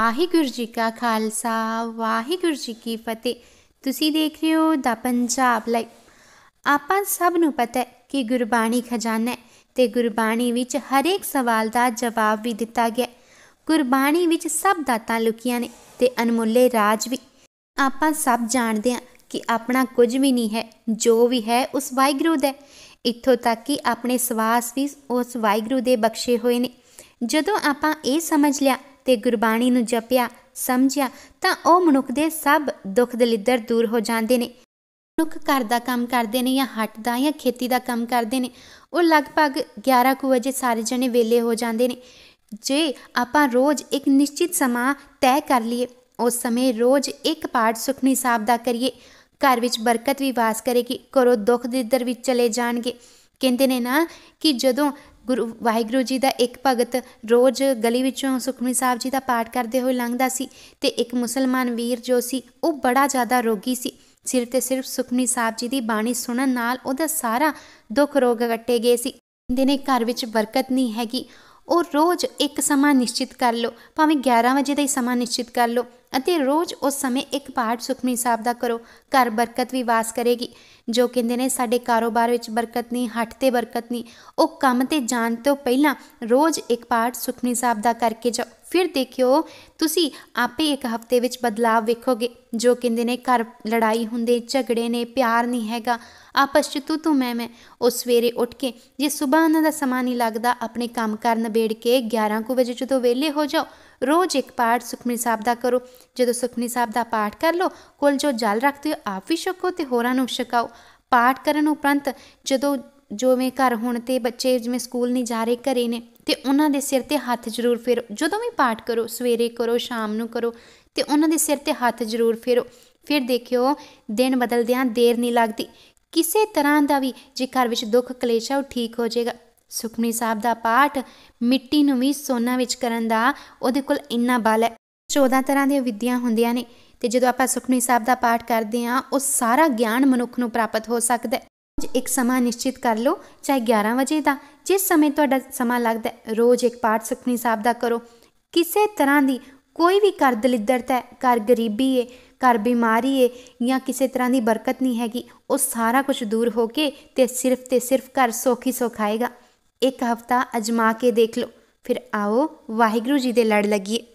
ਵਾਹਿਗੁਰੂ ਜੀ ਕਾ ਖਾਲਸਾ ਵਾਹਿਗੁਰੂ ਜੀ ਕੀ ਫਤਿਹ ਤੁਸੀਂ ਦੇਖ ਰਹੇ ਹੋ ਦਾ ਪੰਜਾਬ ਲਾਈਵ ਆਪਾਂ ਸਭ ਨੂੰ ਪਤਾ ਹੈ ਕਿ ਗੁਰਬਾਣੀ ਖਜ਼ਾਨਾ ਹੈ ਤੇ ਗੁਰਬਾਣੀ ਵਿੱਚ ਹਰੇਕ ਸਵਾਲ ਦਾ ਜਵਾਬ ਵੀ ਦਿੱਤਾ ਗਿਆ ਗੁਰਬਾਣੀ ਵਿੱਚ ਸਭ ਦਾਤਾਂ ਲੁਕੀਆਂ ਨੇ ਤੇ ਅਨਮੁੱਲੇ ਰਾਜ ਵੀ ਆਪਾਂ ਸਭ ਜਾਣਦੇ ਹਾਂ ਕਿ ਆਪਣਾ ਕੁਝ ਵੀ ਨਹੀਂ ਹੈ ਜੋ ਵੀ ਹੈ ਉਸ ਵਾਹਿਗੁਰੂ ਦਾ ਇੱਥੋਂ ਤੱਕ ਕਿ ਆਪਣੇ ਸਵਾਸ ਵੀ ਉਸ ਵਾਹਿਗੁਰੂ ਦੇ ਬਖਸ਼ੇ ਹੋਏ ਨੇ ਜਦੋਂ ਆਪਾਂ ਇਹ ਸਮਝ ਲਿਆ ਤੇ ਗੁਰਬਾਣੀ ਨੂੰ ਜਪਿਆ ਸਮਝਿਆ ਤਾਂ ਉਹ ਮਨੁੱਖ ਦੇ ਸਭ ਦੁੱਖ ਦਲਿੱਦਰ ਦੂਰ ਹੋ ਜਾਂਦੇ ਨੇ ਮਨੁੱਖ ਘਰ ਦਾ ਕੰਮ ਕਰਦੇ ਨੇ ਜਾਂ ਹੱਟ ਦਾ ਜਾਂ ਖੇਤੀ ਦਾ ਕੰਮ ਕਰਦੇ ਨੇ ਉਹ ਲਗਭਗ 11 ਕੁ ਵਜੇ ਸਾਰੇ ਜਣੇ ਵੇਲੇ ਹੋ ਜਾਂਦੇ ਨੇ ਜੇ ਆਪਾਂ ਰੋਜ਼ ਇੱਕ ਨਿਸ਼ਚਿਤ ਸਮਾਂ ਤੈਅ ਕਰ ਲਈਏ ਉਸ ਸਮੇਂ ਰੋਜ਼ ਇੱਕ ਪਾਠ ਸੁਖਨੀ ਸਾਹਿਬ ਦਾ ਕਰੀਏ ਘਰ ਵਿੱਚ ਬਰਕਤ ਵੀ ਵਾਸ ਕਰੇਗੀ ਕਰੋ ਦੁੱਖ ਦਿੱਦਰ ਵਿੱਚ ਚਲੇ ਜਾਣਗੇ ਕਹਿੰਦੇ ਨੇ ਨਾ ਕਿ ਜਦੋਂ ਗੁਰੂ ਵਾਹਿਗੁਰੂ ਜੀ ਦਾ ਇੱਕ ਭਗਤ ਰੋਜ਼ ਗਲੀ ਵਿੱਚੋਂ ਸੁਖਮਨੀ ਸਾਹਿਬ ਜੀ ਦਾ ਪਾਠ ਕਰਦੇ ਹੋਏ ਲੰਘਦਾ ਸੀ ਤੇ ਇੱਕ ਮੁਸਲਮਾਨ ਵੀਰ ਜੋ ਸੀ ਉਹ ਬੜਾ ਜ਼ਿਆਦਾ ਰੋਗੀ ਸੀ ਸਿਰ ਤੇ ਸਿਰਫ ਸੁਖਮਨੀ ਸਾਹਿਬ ਜੀ ਦੀ ਬਾਣੀ ਸੁਣਨ ਨਾਲ ਉਹਦਾ ਸਾਰਾ ਦੁੱਖ ਰੋਗ ਘਟੇ ਗਏ ਸੀ ਦਿਨੇ ਨੇ ਘਰ ਵਿੱਚ ਬਰਕਤ ਨਹੀਂ ਹੈਗੀ ਉਹ ਰੋਜ਼ ਇੱਕ ਸਮਾਂ ਨਿਸ਼ਚਿਤ ਕਰ ਲਓ ਭਾਵੇਂ 11 ਵਜੇ ਦਾ ਹੀ ਸਮਾਂ ਨਿਸ਼ਚਿਤ ਕਰ ਲਓ ਅਤੇ ਰੋਜ਼ ਉਸ ਸਮੇਂ ਇੱਕ ਪਾਠ ਸੁਖਮਨੀ ਸਾਹਿਬ ਦਾ ਕਰੋ ਘਰ ਬਰਕਤ ਵੀ ਵਾਸ ਕਰੇਗੀ ਜੋ ਕਹਿੰਦੇ ਨੇ ਸਾਡੇ ਕਾਰੋਬਾਰ ਵਿੱਚ ਬਰਕਤ ਨਹੀਂ ਹੱਟ ਤੇ ਬਰਕਤ ਨਹੀਂ ਉਹ ਕੰਮ ਤੇ ਜਾਣ ਤੋਂ ਪਹਿਲਾਂ ਰੋਜ਼ ਇੱਕ ਪਾਠ ਸੁਖਮਨੀ ਸਾਹਿਬ ਦਾ ਕਰਕੇ ਜਾਓ ਫਿਰ ਦੇਖਿਓ ਤੁਸੀਂ ਆਪੇ ਇੱਕ ਹਫਤੇ ਵਿੱਚ ਬਦਲਾਅ ਵੇਖੋਗੇ ਜੋ ਕਹਿੰਦੇ ਨੇ ਘਰ ਲੜਾਈ ਹੁੰਦੇ ਝਗੜੇ ਨੇ ਪਿਆਰ ਨਹੀਂ ਹੈਗਾ ਆਪਸ ਚ ਤੂੰ ਤੂੰ ਮੈਂ ਮੈਂ ਉਹ ਸਵੇਰੇ ਉੱਠ ਕੇ ਜੇ ਸਵੇਰ ਉਹਨਾਂ ਦਾ ਸਮਾਂ ਨਹੀਂ ਲੱਗਦਾ ਆਪਣੇ ਕੰਮ ਕਰਨ ਨਿਬੇੜ ਕੇ 11 ਕੁ ਵਜੇ ਜਦੋਂ ਵਿਹਲੇ ਹੋ ਜਾਓ ਰੋਜ਼ ਇੱਕ ਪਾਠ ਸੁਖਮਨੀ ਸਾਹਿਬ ਦਾ ਕਰੋ ਜਦੋਂ ਸੁਖਮਨੀ ਸਾਹਿਬ ਦਾ ਪਾਠ ਕਰ ਲਓ ਕੋਲ ਜੋ ਜਲ ਰੱਖਦੇ ਹੋ ਆਪ ਵੀ ਛਕੋ ਤੇ ਹੋਰਾਂ ਨੂੰ ਛਕਾਓ ਪਾਠ ਕਰਨ ਉਪਰੰਤ ਜਦੋਂ ਜਿਵੇਂ ਘਰ ਹੁਣ ਤੇ ਬੱਚੇ ਜਿਵੇਂ ਸਕੂਲ ਨਹੀਂ ਜਾ ਰਹੇ ਘਰੇ ਨੇ ਤੇ ਉਹਨਾਂ ਦੇ ਸਿਰ ਤੇ ਹੱਥ ਜ਼ਰੂਰ ਫੇਰੋ ਜਦੋਂ ਵੀ ਪਾਠ ਕਰੋ ਸਵੇਰੇ ਕਰੋ ਸ਼ਾਮ ਨੂੰ ਕਰੋ ਤੇ ਉਹਨਾਂ ਦੇ ਸਿਰ ਤੇ ਹੱਥ ਜ਼ਰੂਰ ਫੇਰੋ ਫਿਰ ਦੇਖਿਓ ਦਿਨ ਬਦਲਦਿਆਂ ਦੇਰ ਨਹੀਂ ਲੱਗਦੀ ਕਿਸੇ ਤਰ੍ਹਾਂ ਦਾ ਵੀ ਜੇ ਘਰ ਵਿੱਚ ਦੁੱਖ ਕਲੇਸ਼ ਆ ਉਹ ਠੀਕ ਹੋ ਜਾਏਗਾ ਸੁਖਮਨੀ ਸਾਹਿਬ ਦਾ ਪਾਠ ਮਿੱਟੀ ਨੂੰ ਵੀ ਸੋਨਾ ਵਿੱਚ ਕਰਨ ਦਾ ਉਹਦੇ ਕੋਲ ਇੰਨਾ ਬਲ ਹੈ 14 ਤਰ੍ਹਾਂ ਦੀਆਂ ਵਿਧੀਆਂ ਹੁੰਦੀਆਂ ਨੇ ਤੇ ਜਦੋਂ ਆਪਾਂ ਸੁਖਮਨੀ ਸਾਹਿਬ ਦਾ ਪਾਠ ਕਰਦੇ ਹਾਂ ਉਹ ਸਾਰਾ ਗਿਆਨ ਮਨੁੱਖ ਨੂੰ ਪ੍ਰਾਪਤ ਹੋ ਸਕਦਾ ਹੈ ਇੱਕ ਸਮਾਂ ਨਿਸ਼ਚਿਤ ਕਰ ਲਓ ਚਾਹੇ 11 ਵਜੇ ਦਾ ਜਿਸ ਸਮੇਂ ਤੁਹਾਡਾ ਸਮਾਂ ਲੱਗਦਾ ਰੋਜ਼ ਇੱਕ ਪਾਠ ਸੁਖਮਨੀ ਸਾਹਿਬ ਦਾ ਕਰੋ ਕਿਸੇ ਤਰ੍ਹਾਂ ਦੀ ਕੋਈ ਵੀ ਕਰ ਦਲਿੱਦਰਤਾ ਹੈ ਕਰ ਗਰੀਬੀ ਹੈ ਕਰ ਬਿਮਾਰੀ ਹੈ ਜਾਂ ਕਿਸੇ ਤਰ੍ਹਾਂ ਦੀ ਬਰਕਤ ਨਹੀਂ ਹੈਗੀ ਉਹ ਸਾਰਾ ਕੁਝ ਦੂਰ ਹੋ ਕੇ ਤੇ ਸਿਰਫ ਤੇ ਸਿਰਫ ਘਰ ਸੋਖੀ ਸੋਖਾਏਗਾ ਇੱਕ ਹਫਤਾ ਅਜਮਾ ਕੇ ਦੇਖ ਲਓ ਫਿਰ ਆਓ ਵਾਹਿਗੁਰੂ ਜੀ ਦੇ ਲੜ ਲਗੀਏ